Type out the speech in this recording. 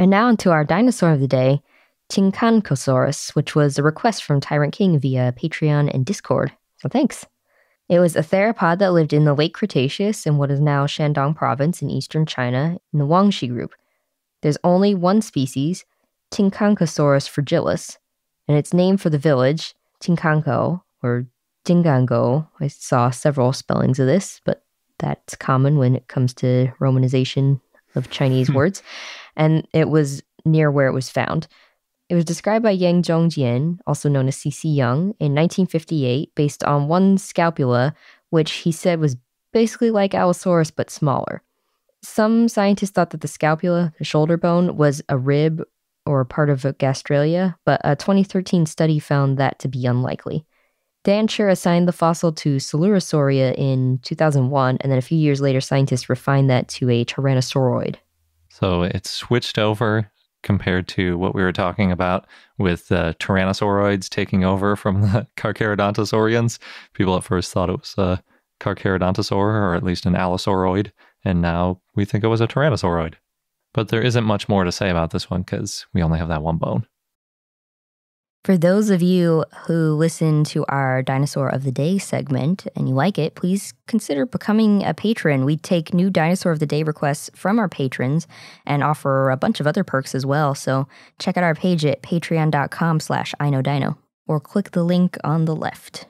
And now onto our dinosaur of the day, Tinkankosaurus, which was a request from Tyrant King via Patreon and Discord. So thanks. It was a theropod that lived in the late Cretaceous in what is now Shandong province in eastern China in the Wangxi group. There's only one species, Tinkankosaurus fragilis, and it's named for the village, Tinkanko, or Dingango. I saw several spellings of this, but that's common when it comes to romanization of Chinese hmm. words and it was near where it was found. It was described by Yang Zhongjian, also known as C.C. Young, in 1958 based on one scapula, which he said was basically like Allosaurus but smaller. Some scientists thought that the scapula, the shoulder bone, was a rib or part of gastralia, but a 2013 study found that to be unlikely. Dancher assigned the fossil to Coelurosauria in 2001, and then a few years later, scientists refined that to a tyrannosauroid. So it's switched over compared to what we were talking about with tyrannosaurids uh, tyrannosauroids taking over from the Carcharodontosaurians. People at first thought it was a Carcharodontosaur or at least an Allosauroid, and now we think it was a Tyrannosauroid. But there isn't much more to say about this one because we only have that one bone. For those of you who listen to our Dinosaur of the Day segment and you like it, please consider becoming a patron. We take new Dinosaur of the Day requests from our patrons and offer a bunch of other perks as well. So check out our page at patreon.com slash inodino or click the link on the left.